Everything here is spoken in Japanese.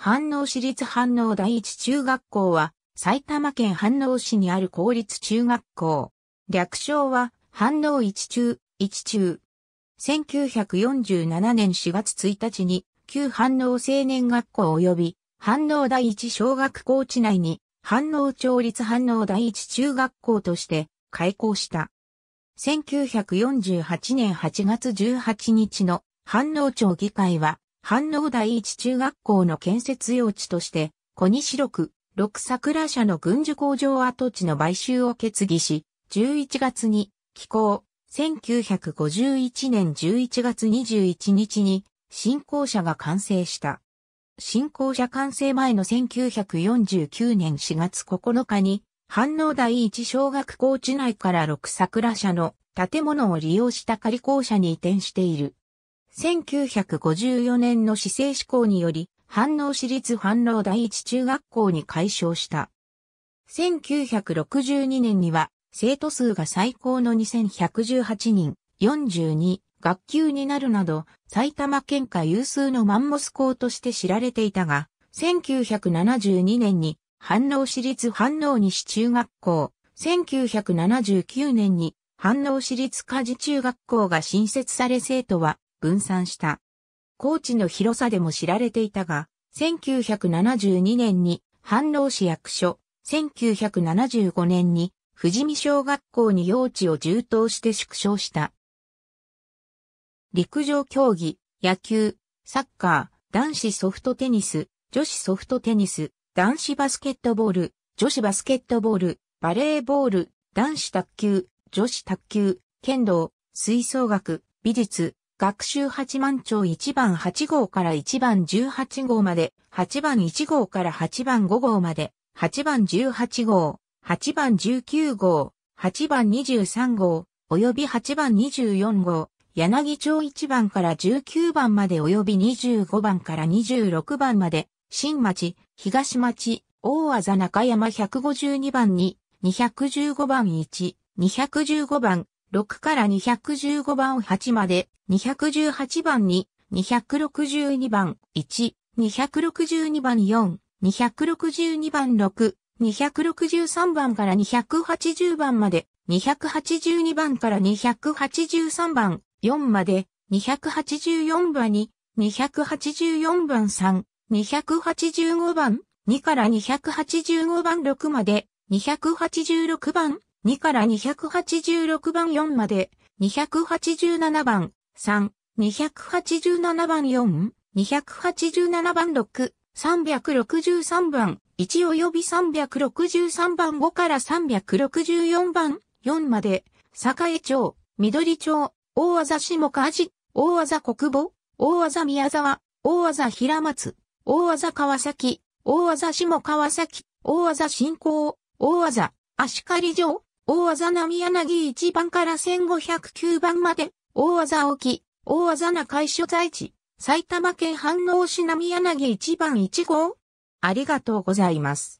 反応市立反応第一中学校は、埼玉県反応市にある公立中学校。略称は、反応一中、一中。1947年4月1日に、旧反応青年学校及び、反応第一小学校地内に、反応町立反応第一中学校として、開校した。1948年8月18日の反応町議会は、反応第一中学校の建設用地として、小西六、六桜社の軍需工場跡地の買収を決議し、11月に、寄港、1951年11月21日に、新校舎が完成した。新校舎完成前の1949年4月9日に、反応第一小学校地内から六桜社の建物を利用した仮校舎に移転している。1954年の市政施行により、反応市立反応第一中学校に改称した。1962年には、生徒数が最高の2118人、42学級になるなど、埼玉県下有数のマンモス校として知られていたが、1972年に、反応市立反応西中学校、1979年に、反応市立家事中学校が新設され生徒は分散した。高知の広さでも知られていたが、1972年に反応市役所、1975年に富士見小学校に用地を充当して縮小した。陸上競技、野球、サッカー、男子ソフトテニス、女子ソフトテニス、男子バスケットボール、女子バスケットボール、バレーボール、男子卓球、女子卓球、剣道、吹奏楽、美術、学習8万丁1番8号から1番18号まで、8番1号から8番5号まで、8番18号、8番19号、8番23号、及び8番24号、柳町1番から19番まで及び25番から26番まで、新町、東町、大技中山152番二215番1、215番、6から215番8まで、218番2、262番1、262番4、262番6、263番から280番まで、282番から283番4まで、284番2、284番3、285番2から285番6まで、286番2から286番4まで、287番3、287番4、287番6、363番1及び363番5から364番4まで、栄町、緑町、大和下地、大和国母、大和宮沢、大和平松、大和川崎、大和下川崎、大和新港、大和、足利城、大技波柳1番から1509番まで、大技沖、大技な会所在地、埼玉県反応市波柳1番1号ありがとうございます。